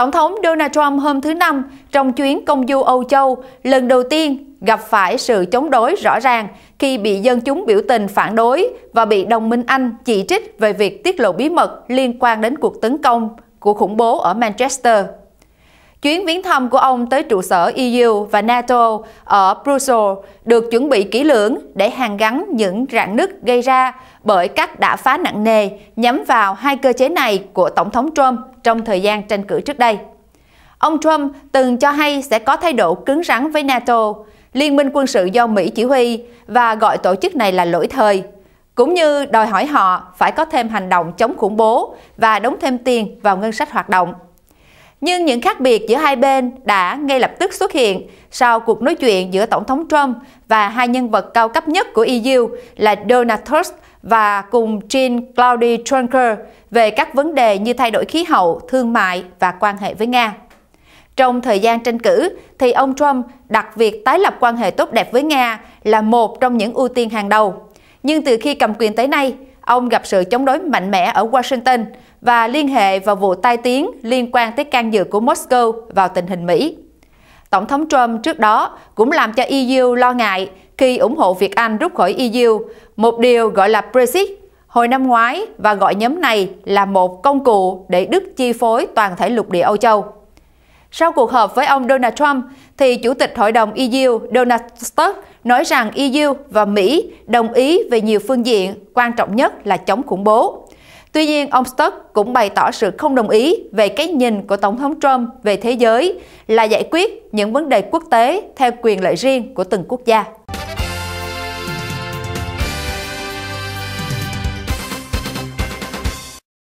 Tổng thống Donald Trump hôm thứ Năm trong chuyến công du Âu Châu lần đầu tiên gặp phải sự chống đối rõ ràng khi bị dân chúng biểu tình phản đối và bị đồng minh Anh chỉ trích về việc tiết lộ bí mật liên quan đến cuộc tấn công của khủng bố ở Manchester. Chuyến viếng thăm của ông tới trụ sở EU và NATO ở Brussels được chuẩn bị kỹ lưỡng để hàn gắn những rạn nứt gây ra bởi các đả phá nặng nề nhắm vào hai cơ chế này của Tổng thống Trump trong thời gian tranh cử trước đây. Ông Trump từng cho hay sẽ có thái độ cứng rắn với NATO, liên minh quân sự do Mỹ chỉ huy và gọi tổ chức này là lỗi thời, cũng như đòi hỏi họ phải có thêm hành động chống khủng bố và đóng thêm tiền vào ngân sách hoạt động. Nhưng những khác biệt giữa hai bên đã ngay lập tức xuất hiện sau cuộc nói chuyện giữa Tổng thống Trump và hai nhân vật cao cấp nhất của EU là Donald Tusk và cùng Jean Claude Juncker về các vấn đề như thay đổi khí hậu, thương mại và quan hệ với Nga. Trong thời gian tranh cử, thì ông Trump đặt việc tái lập quan hệ tốt đẹp với Nga là một trong những ưu tiên hàng đầu. Nhưng từ khi cầm quyền tới nay, ông gặp sự chống đối mạnh mẽ ở Washington và liên hệ vào vụ tai tiếng liên quan tới can dự của Moscow vào tình hình Mỹ. Tổng thống Trump trước đó cũng làm cho EU lo ngại khi ủng hộ việc Anh rút khỏi EU, một điều gọi là Brexit, hồi năm ngoái và gọi nhóm này là một công cụ để Đức chi phối toàn thể lục địa Âu Châu. Sau cuộc họp với ông Donald Trump, thì Chủ tịch Hội đồng EU Donald Tusk nói rằng EU và Mỹ đồng ý về nhiều phương diện, quan trọng nhất là chống khủng bố. Tuy nhiên, ông Tusk cũng bày tỏ sự không đồng ý về cái nhìn của Tổng thống Trump về thế giới là giải quyết những vấn đề quốc tế theo quyền lợi riêng của từng quốc gia.